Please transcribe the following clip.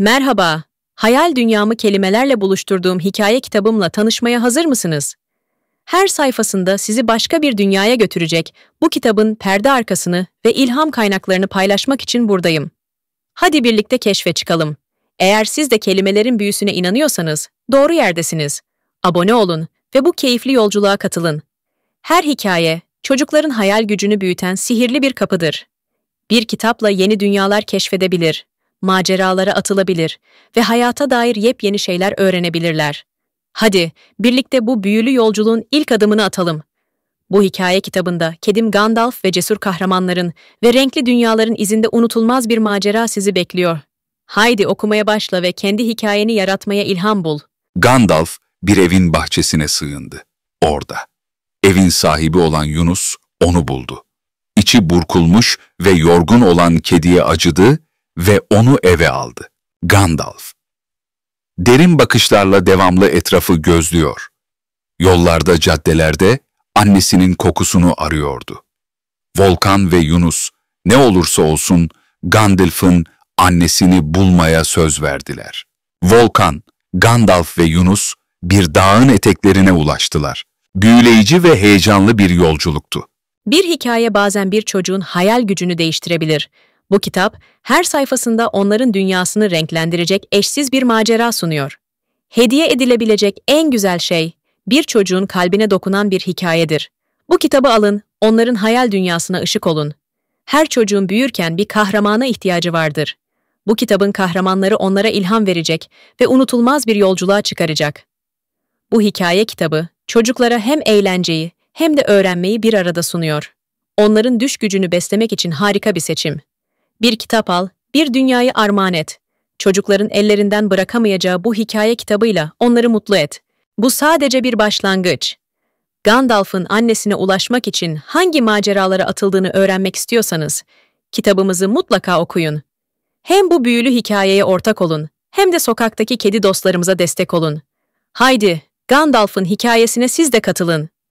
Merhaba, hayal dünyamı kelimelerle buluşturduğum hikaye kitabımla tanışmaya hazır mısınız? Her sayfasında sizi başka bir dünyaya götürecek bu kitabın perde arkasını ve ilham kaynaklarını paylaşmak için buradayım. Hadi birlikte keşfe çıkalım. Eğer siz de kelimelerin büyüsüne inanıyorsanız doğru yerdesiniz. Abone olun ve bu keyifli yolculuğa katılın. Her hikaye, çocukların hayal gücünü büyüten sihirli bir kapıdır. Bir kitapla yeni dünyalar keşfedebilir maceralara atılabilir ve hayata dair yepyeni şeyler öğrenebilirler. Hadi birlikte bu büyülü yolculuğun ilk adımını atalım. Bu hikaye kitabında kedim Gandalf ve cesur kahramanların ve renkli dünyaların izinde unutulmaz bir macera sizi bekliyor. Haydi okumaya başla ve kendi hikayeni yaratmaya ilham bul. Gandalf bir evin bahçesine sığındı. Orada. Evin sahibi olan Yunus onu buldu. İçi burkulmuş ve yorgun olan kediye acıdı ve onu eve aldı. Gandalf. Derin bakışlarla devamlı etrafı gözlüyor. Yollarda, caddelerde annesinin kokusunu arıyordu. Volkan ve Yunus ne olursa olsun Gandalf'ın annesini bulmaya söz verdiler. Volkan, Gandalf ve Yunus bir dağın eteklerine ulaştılar. Büyüleyici ve heyecanlı bir yolculuktu. Bir hikaye bazen bir çocuğun hayal gücünü değiştirebilir. Bu kitap her sayfasında onların dünyasını renklendirecek eşsiz bir macera sunuyor. Hediye edilebilecek en güzel şey bir çocuğun kalbine dokunan bir hikayedir. Bu kitabı alın, onların hayal dünyasına ışık olun. Her çocuğun büyürken bir kahramana ihtiyacı vardır. Bu kitabın kahramanları onlara ilham verecek ve unutulmaz bir yolculuğa çıkaracak. Bu hikaye kitabı çocuklara hem eğlenceyi hem de öğrenmeyi bir arada sunuyor. Onların düş gücünü beslemek için harika bir seçim. Bir kitap al, bir dünyayı armağan et. Çocukların ellerinden bırakamayacağı bu hikaye kitabıyla onları mutlu et. Bu sadece bir başlangıç. Gandalf'ın annesine ulaşmak için hangi maceralara atıldığını öğrenmek istiyorsanız, kitabımızı mutlaka okuyun. Hem bu büyülü hikayeye ortak olun, hem de sokaktaki kedi dostlarımıza destek olun. Haydi, Gandalf'ın hikayesine siz de katılın.